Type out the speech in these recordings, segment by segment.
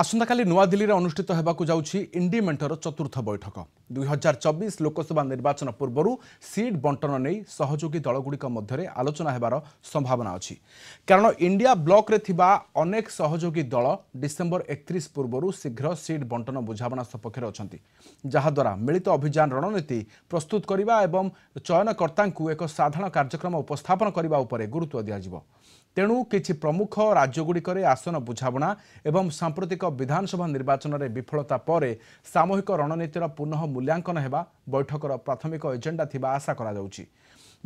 ଆସନ୍ତାକାଲି ନୂଆଦିଲ୍ଲୀରେ ଅନୁଷ୍ଠିତ ହେବାକୁ ଯାଉଛି ଇଣ୍ଡି ମେଣ୍ଟର ଚତୁର୍ଥ ବୈଠକ ଦୁଇ ହଜାର ଚବିଶ ଲୋକସଭା ନିର୍ବାଚନ ପୂର୍ବରୁ ସିଟ୍ ବଣ୍ଟନ ନେଇ ସହଯୋଗୀ ଦଳଗୁଡ଼ିକ ମଧ୍ୟରେ ଆଲୋଚନା ହେବାର ସମ୍ଭାବନା ଅଛି କାରଣ ଇଣ୍ଡିଆ ବ୍ଲକରେ ଥିବା ଅନେକ ସହଯୋଗୀ ଦଳ ଡିସେମ୍ବର ଏକତିରିଶ ପୂର୍ବରୁ ଶୀଘ୍ର ସିଟ୍ ବଣ୍ଟନ ବୁଝାମଣା ସପକ୍ଷରେ ଅଛନ୍ତି ଯାହାଦ୍ୱାରା ମିଳିତ ଅଭିଯାନ ରଣନୀତି ପ୍ରସ୍ତୁତ କରିବା ଏବଂ ଚୟନକର୍ତ୍ତାଙ୍କୁ ଏକ ସାଧାରଣ କାର୍ଯ୍ୟକ୍ରମ ଉପସ୍ଥାପନ କରିବା ଉପରେ ଗୁରୁତ୍ୱ ଦିଆଯିବ ତେଣୁ କିଛି ପ୍ରମୁଖ ରାଜ୍ୟଗୁଡ଼ିକରେ ଆସନ ବୁଝାମଣା ଏବଂ ସାମ୍ପ୍ରତିକ ଆଞ୍ଚଳିକ ବିଧାନସଭା ନିର୍ବାଚନରେ ବିଫଳତା ପରେ ସାମୁହିକ ରଣନୀତିର ପୁନଃ ମୂଲ୍ୟାଙ୍କନ ହେବା ବୈଠକର ପ୍ରାଥମିକ ଏଜେଣ୍ଡା ଥିବା ଆଶା କରାଯାଉଛି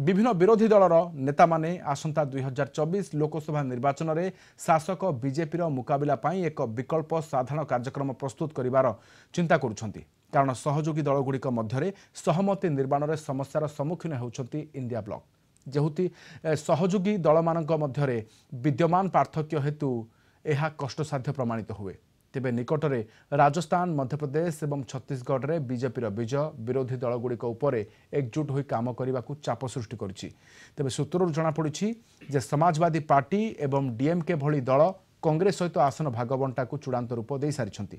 ବିଭିନ୍ନ ବିରୋଧୀ ଦଳର ନେତାମାନେ ଆସନ୍ତା ଦୁଇ ହଜାର ଚବିଶ ଲୋକସଭା ନିର୍ବାଚନରେ ଶାସକ ବିଜେପିର ମୁକାବିଲା ପାଇଁ ଏକ ବିକଳ୍ପ ସାଧାରଣ କାର୍ଯ୍ୟକ୍ରମ ପ୍ରସ୍ତୁତ କରିବାର ଚିନ୍ତା କରୁଛନ୍ତି କାରଣ ସହଯୋଗୀ ଦଳଗୁଡ଼ିକ ମଧ୍ୟରେ ସହମତି ନିର୍ମାଣରେ ସମସ୍ୟାର ସମ୍ମୁଖୀନ ହେଉଛନ୍ତି ଇଣ୍ଡିଆ ବ୍ଲକ୍ ଯେହେତୁ ସହଯୋଗୀ ଦଳମାନଙ୍କ ମଧ୍ୟରେ ବିଦ୍ୟମାନ ପାର୍ଥକ୍ୟ ହେତୁ ଏହା କଷ୍ଟସାଧ୍ୟ ପ୍ରମାଣିତ ହୁଏ ତେବେ ନିକଟରେ ରାଜସ୍ଥାନ ମଧ୍ୟପ୍ରଦେଶ ଏବଂ ଛତିଶଗଡ଼ରେ ବିଜେପିର ବିଜୟ ବିରୋଧୀ ଦଳଗୁଡ଼ିକ ଉପରେ ଏକଜୁଟ ହୋଇ କାମ କରିବାକୁ ଚାପ ସୃଷ୍ଟି କରିଛି ତେବେ ସୂତ୍ରରୁ ଜଣାପଡ଼ିଛି ଯେ ସମାଜବାଦୀ ପାର୍ଟି ଏବଂ ଡିଏମ୍କେ ଭଳି ଦଳ କଂଗ୍ରେସ ସହିତ ଆସନ ଭାଗବଣ୍ଟାକୁ ଚୂଡ଼ାନ୍ତ ରୂପ ଦେଇସାରିଛନ୍ତି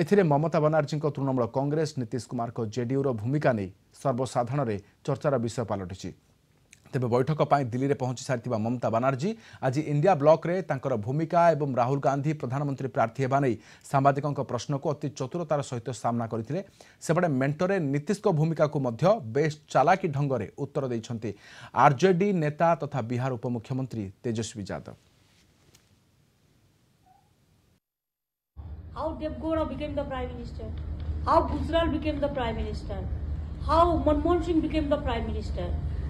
ଏଥିରେ ମମତା ବାନାର୍ଜୀଙ୍କ ତୃଣମୂଳ କଂଗ୍ରେସ ନୀତିଶ କୁମାରଙ୍କ ଜେଡିୟୁର ଭୂମିକା ନେଇ ସର୍ବସାଧାରଣରେ ଚର୍ଚ୍ଚାର ବିଷୟ ପାଲଟିଛି ତେବେ ବୈଠକ ପାଇଁ ଦିଲ୍ଲୀରେ ପହଞ୍ଚି ସାରିଥିବା ମମତା ବାନାର୍ଜୀ ଆଜି ଇଣ୍ଡିଆ ବ୍ଲକ୍ରେ ତାଙ୍କର ଭୂମିକା ଏବଂ ରାହୁଲ ଗାନ୍ଧୀ ପ୍ରଧାନମନ୍ତ୍ରୀ ପ୍ରାର୍ଥୀ ହେବା ନେଇ ସାମ୍ବାଦିକଙ୍କ ପ୍ରଶ୍ନକୁ ଅତି ଚତୁରତାର ସହିତ ସାମ୍ନା କରିଥିଲେ ସେପଟେ ମେଣ୍ଟରେ ନୀତିଶଙ୍କ ଭୂମିକାକୁ ମଧ୍ୟ ବେଶ୍ ଚାଲାକି ଢଙ୍ଗରେ ଉତ୍ତର ଦେଇଛନ୍ତି ଆର୍ଜେଡି ନେତା ତଥା ବିହାର ଉପମୁଖ୍ୟମନ୍ତ୍ରୀ Tejashwi Yadav How Devgora became the Prime Minister, how Gujral became the Prime Minister, how Manmohan Singh became the Prime Minister.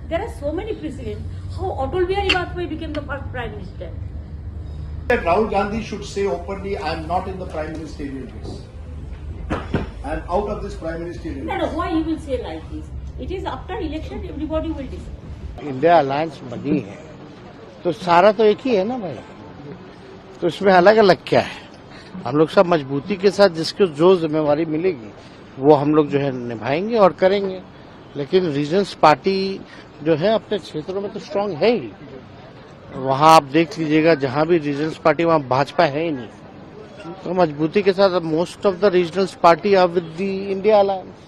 There are so many precedents. How Atal Bihari Vajpayee became the first Prime Minister. That Rahul Gandhi should say openly, I am not in the Prime Ministerial race. I am out of this Prime Ministerial No, no, why he will say like this? It is after election, everybody will decide. India alliance बनी है तो सारा तो एक ही है ना भाई तो इसमें अलग अलग क्या है हम लोग सब मजबूती के साथ जिसको जो जिम्मेवारी मिलेगी वो हम लोग जो है निभाएंगे और करेंगे लेकिन रीजन्स पार्टी जो है अपने क्षेत्रों में तो स्ट्रांग है ही वहाँ आप देख लीजिएगा जहाँ भी रीजन्स पार्टी वहाँ भाजपा है ही नहीं तो मजबूती के साथ most of the regional party are with the India alliance